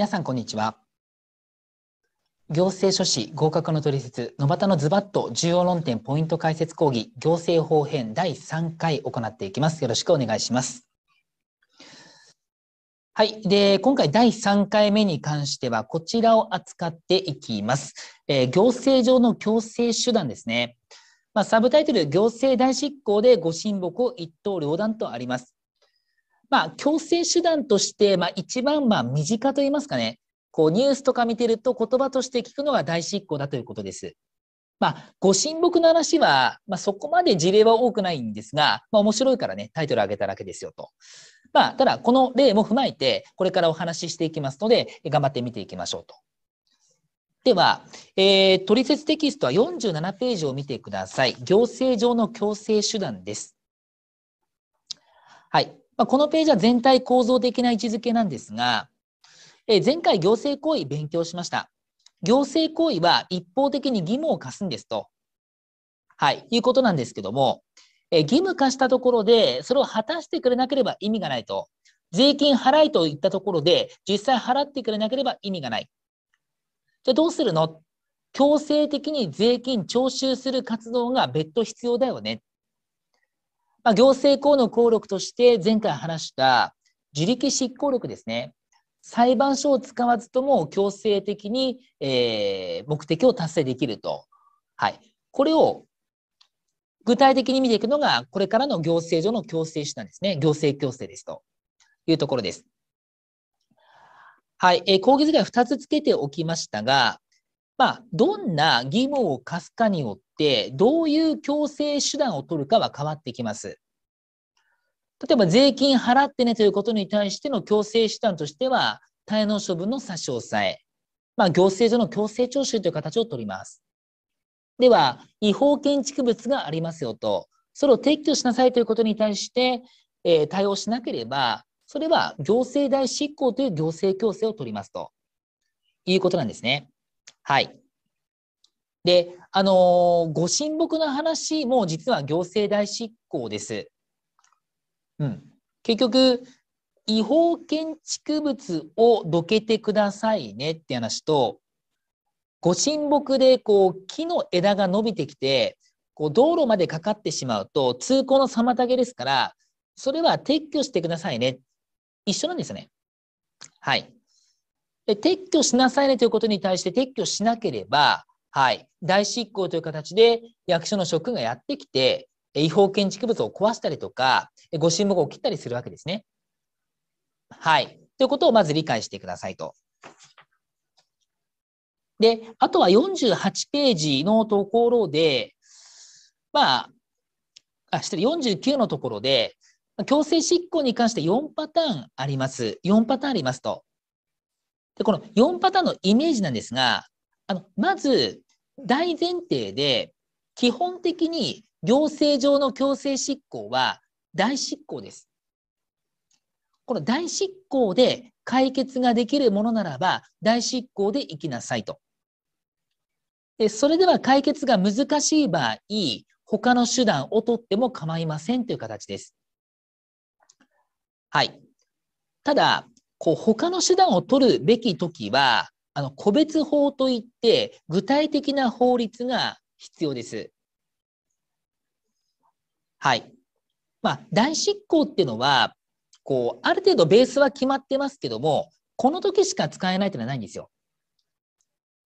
皆さんこんにちは行政書士合格の取説野端のズバッと重要論点ポイント解説講義行政法編第3回行っていきますよろしくお願いしますはい。で、今回第3回目に関しては、こちらを扱っていきます。えー、行政上の強制手段ですね。まあ、サブタイトル、行政代執行でご神木を一刀両断とあります。まあ、強制手段として、まあ、一番、まあ、身近といいますかね、こう、ニュースとか見てると言葉として聞くのが大執行だということです。まあ、ご神木の話は、まあ、そこまで事例は多くないんですが、まあ、面白いからね、タイトル上げただけですよと。まあ、ただ、この例も踏まえて、これからお話ししていきますので、頑張って見ていきましょうと。では、えー、トリセツテキストは47ページを見てください。行政上の強制手段です。はい。まあ、このページは全体構造的な位置づけなんですが、え前回行政行為勉強しました。行政行為は一方的に義務を課すんですと、はい、いうことなんですけども、え義務化したところで、それを果たしてくれなければ意味がないと。税金払いといったところで、実際払ってくれなければ意味がない。じゃあどうするの強制的に税金徴収する活動が別途必要だよね。まあ、行政公の効力として前回話した自力執行力ですね。裁判所を使わずとも強制的に、えー、目的を達成できると。はい。これを具体的に見ていくのが、これからの行政上の強制手段ですね。行政強制ですというところです。はい。えー、講義図解2つつけておきましたが、まあ、どんな義務を課すかによっ、どういう強制手段を取るかは変わってきます。例えば、税金払ってねということに対しての強制手段としては、滞納処分の差し押さえ、まあ、行政上の強制徴収という形をとります。では、違法建築物がありますよと、それを撤去しなさいということに対して、えー、対応しなければ、それは行政代執行という行政強制を取りますということなんですね。はい。で、あのー、ご神木の話も実は行政代執行です。うん。結局、違法建築物をどけてくださいねって話と、ご神木でこう木の枝が伸びてきて、こう道路までかかってしまうと通行の妨げですから、それは撤去してくださいね。一緒なんですよね。はい。で撤去しなさいねということに対して撤去しなければ、はい、大執行という形で役所の職員がやってきて、違法建築物を壊したりとか、ご神木を切ったりするわけですね。はい。ということをまず理解してくださいと。で、あとは48ページのところで、まあ、あ、失礼、49のところで、強制執行に関して4パターンあります。4パターンありますと。で、この4パターンのイメージなんですが、あのまず大前提で基本的に行政上の強制執行は大執行です。この大執行で解決ができるものならば大執行で行きなさいと。でそれでは解決が難しい場合他の手段を取っても構いませんという形です。はい。ただ、こう他の手段を取るべき時は、あの個別法といって具体的な法律が必要です。はい。まあ、大執行っていうのは、こう、ある程度ベースは決まってますけども、この時しか使えないというのはないんですよ。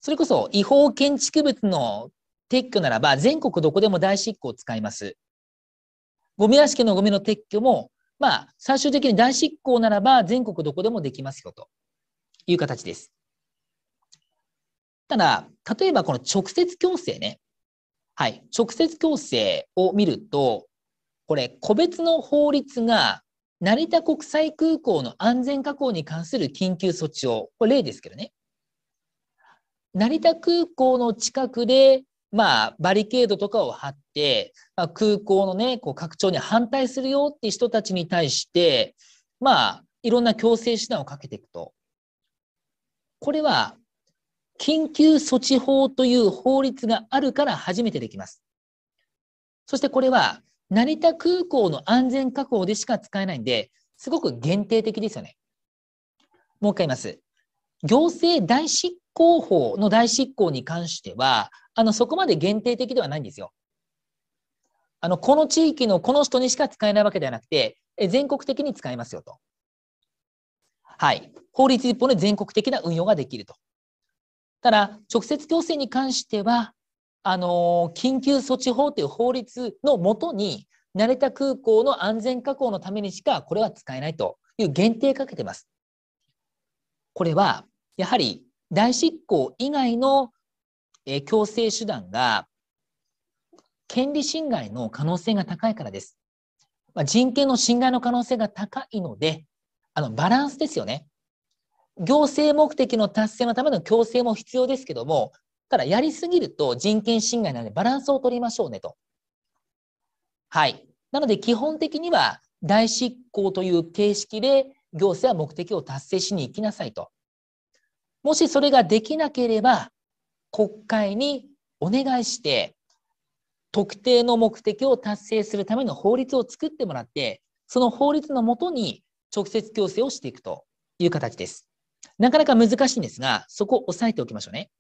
それこそ、違法建築物の撤去ならば、全国どこでも大執行を使います。ゴミ屋敷のゴミの撤去も、まあ、最終的に大執行ならば、全国どこでもできますよ、という形です。だから、例えばこの直接強制ね。はい。直接強制を見ると、これ、個別の法律が成田国際空港の安全確保に関する緊急措置を、これ例ですけどね。成田空港の近くで、まあ、バリケードとかを張って、まあ、空港のね、こう拡張に反対するよって人たちに対して、まあ、いろんな強制手段をかけていくと。これは緊急措置法という法律があるから初めてできます。そしてこれは、成田空港の安全確保でしか使えないんで、すごく限定的ですよね。もう一回言います。行政代執行法の代執行に関しては、あの、そこまで限定的ではないんですよ。あの、この地域のこの人にしか使えないわけではなくて、全国的に使えますよと。はい。法律一本で全国的な運用ができると。ただ、直接強制に関しては、あの、緊急措置法という法律のもとに、成田空港の安全確保のためにしか、これは使えないという限定かけてます。これは、やはり、代執行以外の、え強制手段が、権利侵害の可能性が高いからです。ま人権の侵害の可能性が高いので、あの、バランスですよね。行政目的の達成のための強制も必要ですけども、ただやりすぎると人権侵害なのでバランスを取りましょうねと。はい。なので基本的には大執行という形式で行政は目的を達成しに行きなさいと。もしそれができなければ国会にお願いして特定の目的を達成するための法律を作ってもらってその法律のもとに直接強制をしていくという形です。なかなか難しいんですが、そこを押さえておきましょうね。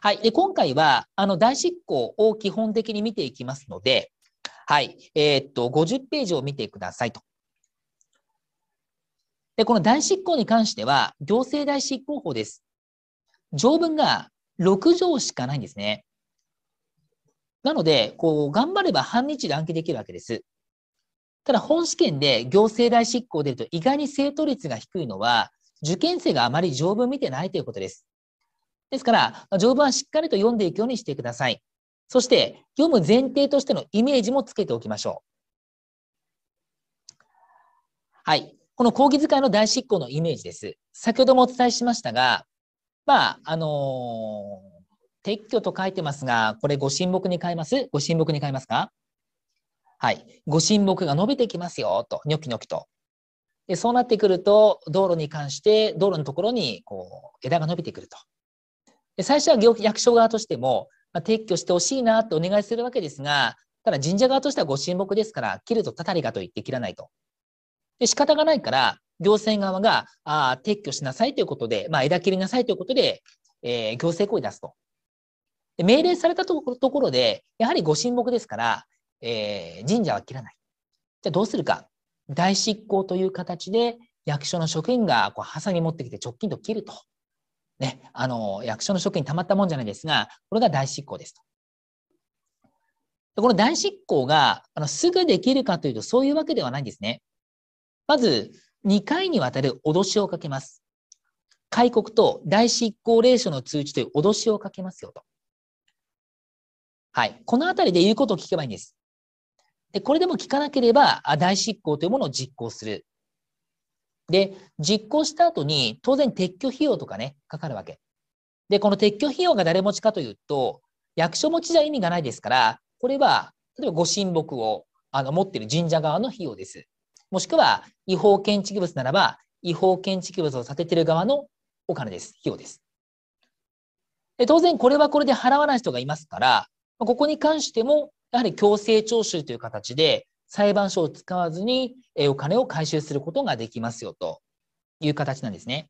はい。で、今回は、あの、大執行を基本的に見ていきますので、はい。えー、っと、50ページを見てくださいと。で、この大執行に関しては、行政代執行法です。条文が6条しかないんですね。なので、こう、頑張れば半日で暗記できるわけです。ただ本試験で行政代執行で出ると意外に正答率が低いのは、受験生があまり条文見てないということです。ですから、条文はしっかりと読んでいくようにしてください。そして、読む前提としてのイメージもつけておきましょう。はい。この講義使いの大執行のイメージです。先ほどもお伝えしましたが、まあ、あのー、撤去と書いてますが、これご神木に変えますご神木に変えますかはい、ご神木が伸びてきますよと、ニョキニョキと。でそうなってくると、道路に関して、道路のところにこう枝が伸びてくると。で最初は役所側としても、まあ、撤去してほしいなとお願いするわけですが、ただ神社側としてはご神木ですから、切るとたたりがと言って切らないと。で仕方がないから、行政側があ撤去しなさいということで、まあ、枝切りなさいということで、えー、行政行為出すと。で命令されたところで、やはりご神木ですから、えー、神社は切らない。じゃあどうするか。大執行という形で役所の職員がこうハサミ持ってきて直近と切ると。ね、あの役所の職員たまったもんじゃないですが、これが大執行ですと。この大執行があのすぐできるかというとそういうわけではないんですね。まず、2回にわたる脅しをかけます。開国と大執行令書の通知という脅しをかけますよと。はい。このあたりで言うことを聞けばいいんです。で、これでも効かなければ、大執行というものを実行する。で、実行した後に、当然撤去費用とかね、かかるわけ。で、この撤去費用が誰持ちかというと、役所持ちじゃ意味がないですから、これは、例えばご神木をあの持ってる神社側の費用です。もしくは、違法建築物ならば、違法建築物を建ててる側のお金です。費用です。で当然、これはこれで払わない人がいますから、ここに関しても、やはり強制徴収という形で、裁判所を使わずにお金を回収することができますよという形なんですね。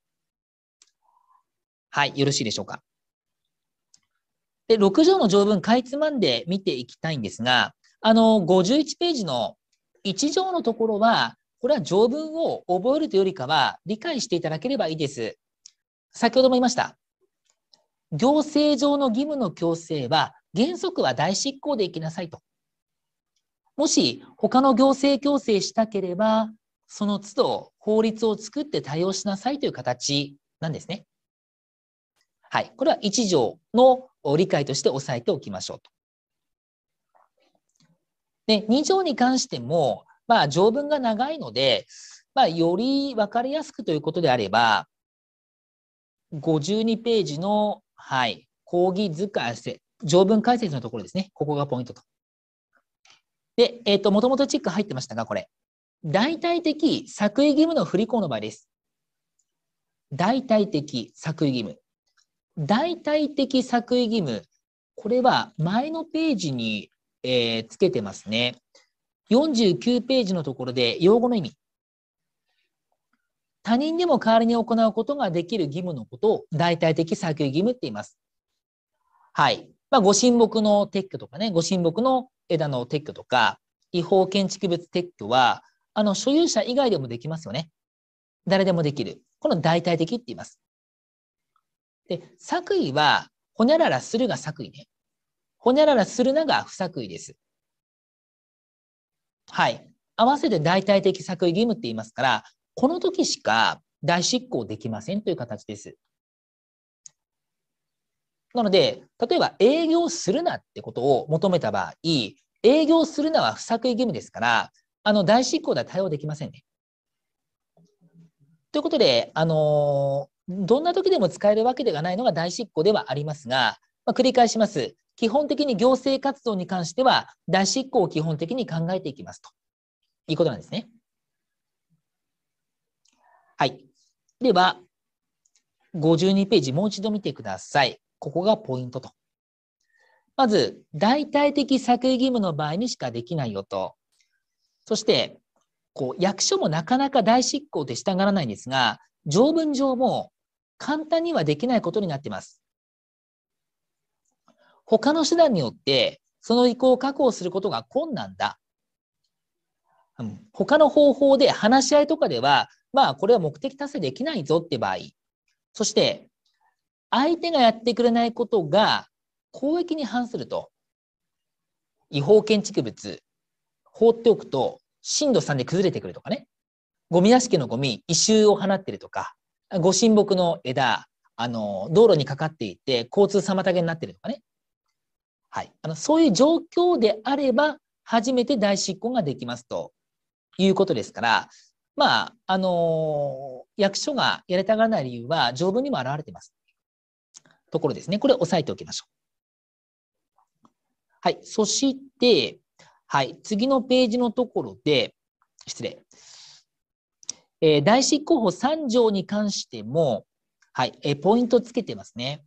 はい、よろしいでしょうか。で、6条の条文、かいつまんで見ていきたいんですが、あの、51ページの1条のところは、これは条文を覚えるというよりかは、理解していただければいいです。先ほども言いました。行政上の義務の強制は、原則は代執行で行きなさいと。もし他の行政強制したければ、その都度法律を作って対応しなさいという形なんですね。はい。これは1条の理解として押さえておきましょうと。で、2条に関しても、まあ、条文が長いので、まあ、より分かりやすくということであれば、52ページの、はい、講義図鑑、条文解説のところですね。ここがポイントと。で、えっ、ー、と、もともとチェック入ってましたが、これ。代替的作為義務の不履行の場合です。代替的作為義務。代替的作為義務。これは前のページに、えー、つけてますね。49ページのところで用語の意味。他人でも代わりに行うことができる義務のことを代替的作為義務って言います。はい。まあ、ご神木の撤去とかね、ご神木の枝の撤去とか、違法建築物撤去は、あの、所有者以外でもできますよね。誰でもできる。この代替的って言います。で、作為は、ほにゃららするが作為ね。ほにゃららするなが不作為です。はい。合わせて代替的作為義務って言いますから、この時しか代執行できませんという形です。なので、例えば営業するなってことを求めた場合、営業するなは不作為義務ですから、あの、代執行では対応できませんね。ということで、あのー、どんな時でも使えるわけではないのが代執行ではありますが、まあ、繰り返します。基本的に行政活動に関しては、代執行を基本的に考えていきますということなんですね。はい。では、52ページ、もう一度見てください。ここがポイントと。まず、代替的作為義務の場合にしかできないよと。そして、こう、役所もなかなか大執行で従わないんですが、条文上も簡単にはできないことになっています。他の手段によって、その意向を確保することが困難だ。他の方法で話し合いとかでは、まあ、これは目的達成できないぞって場合。そして、相手がやってくれないことが公益に反すると違法建築物放っておくと震度3で崩れてくるとかねゴミ屋敷のゴミ異臭を放ってるとかご神木の枝あの道路にかかっていて交通妨げになってるとかね、はい、あのそういう状況であれば初めて代執行ができますということですからまああの役所がやりたがらない理由は条文にも表れています。ところですね。これ押さえておきましょう。はい。そして、はい。次のページのところで、失礼。えー、大執行法3条に関しても、はい。えー、ポイントつけてますね。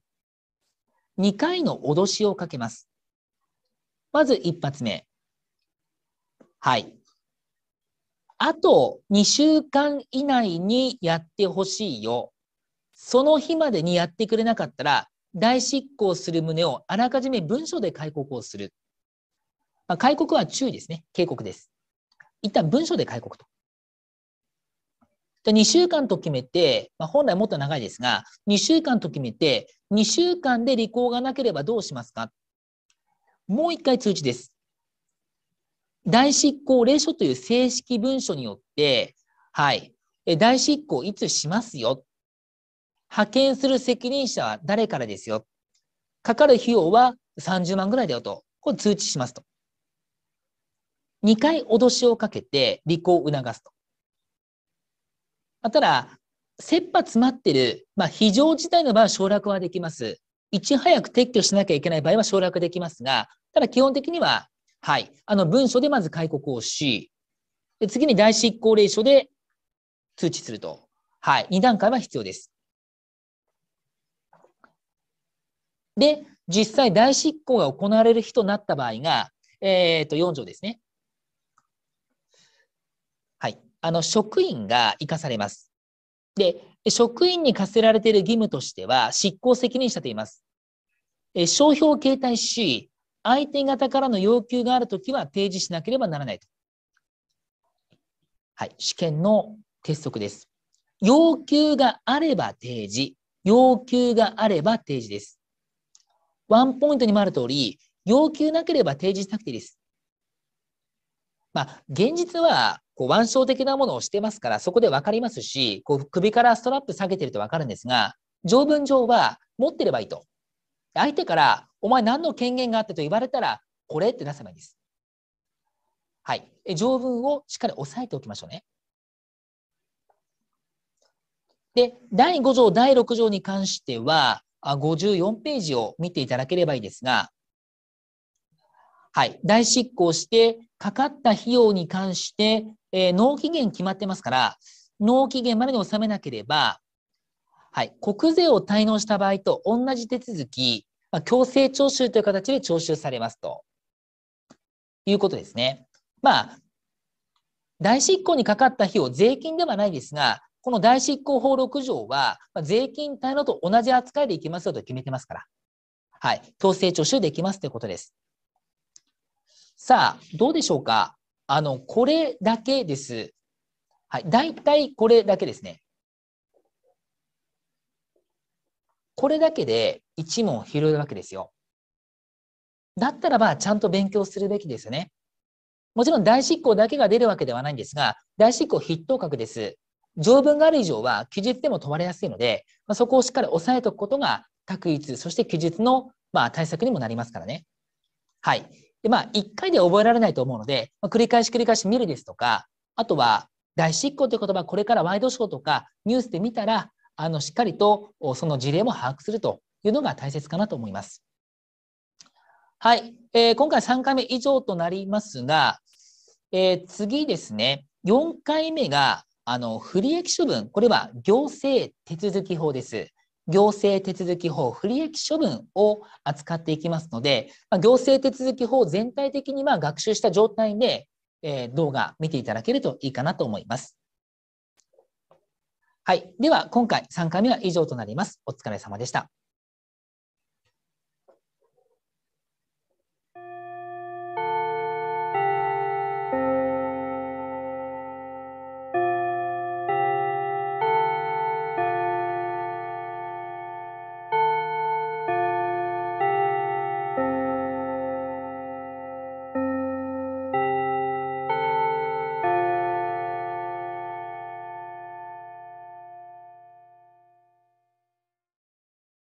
2回の脅しをかけます。まず1発目。はい。あと2週間以内にやってほしいよ。その日までにやってくれなかったら、大執行する旨をあらかじめ文書で開国をする。まあ、戒は注意ですね。警告です。一旦文書で開国と。2週間と決めて、まあ、本来もっと長いですが、2週間と決めて、2週間で履行がなければどうしますかもう1回通知です。大執行令書という正式文書によって、はい、大執行いつしますよ。派遣する責任者は誰からですよ。かかる費用は30万ぐらいだよと、これ通知しますと。2回脅しをかけて履行を促すと。ただ、切羽詰まってる、まあ、非常事態の場合は省略はできます。いち早く撤去しなきゃいけない場合は省略できますが、ただ基本的には、はい、あの文書でまず開国をし、で次に代執行令書で通知すると。はい、2段階は必要です。で、実際大執行が行われる日となった場合が、えっ、ー、と、4条ですね。はい。あの、職員が生かされます。で、職員に課せられている義務としては、執行責任者と言います。え商標を携帯し、相手方からの要求があるときは提示しなければならないと。はい。試験の鉄則です。要求があれば提示、要求があれば提示です。ワンポイントにもある通り、要求なければ提示しなくていいです。まあ、現実は、こう、腕章的なものをしてますから、そこでわかりますし、こう、首からストラップ下げてるとわかるんですが、条文上は、持ってればいいと。相手から、お前何の権限があったと言われたら、これってなせばいいです。はい。条文をしっかり押さえておきましょうね。で、第5条、第6条に関しては、54ページを見ていただければいいですが、はい、代執行して、かかった費用に関して、えー、納期限決まってますから、納期限までに納めなければ、はい、国税を滞納した場合と同じ手続き、まあ、強制徴収という形で徴収されますということですね。まあ、代執行にかかった費用、税金ではないですが、この代執行法6条は、税金滞納と同じ扱いでいきますよと決めてますから。はい。強制徴収できますということです。さあ、どうでしょうかあの、これだけです。はい。大体これだけですね。これだけで1問拾うわけですよ。だったらば、ちゃんと勉強するべきですよね。もちろん、代執行だけが出るわけではないんですが、代執行筆頭格です。条文がある以上は記述でも止まれやすいので、まあ、そこをしっかり押さえておくことが択一、そして記述のまあ対策にもなりますからね。はい。で、まあ、1回で覚えられないと思うので、まあ、繰り返し繰り返し見るですとか、あとは、大執行という言葉、これからワイドショーとかニュースで見たら、あの、しっかりとその事例も把握するというのが大切かなと思います。はい。えー、今回3回目以上となりますが、えー、次ですね、4回目が、あの、不利益処分、これは行政手続き法です。行政手続き法不利益処分を扱っていきますので、ま行政手続き法全体的にま学習した状態で、え動画見ていただけるといいかなと思います。はい。では、今回3回目は以上となります。お疲れ様でした。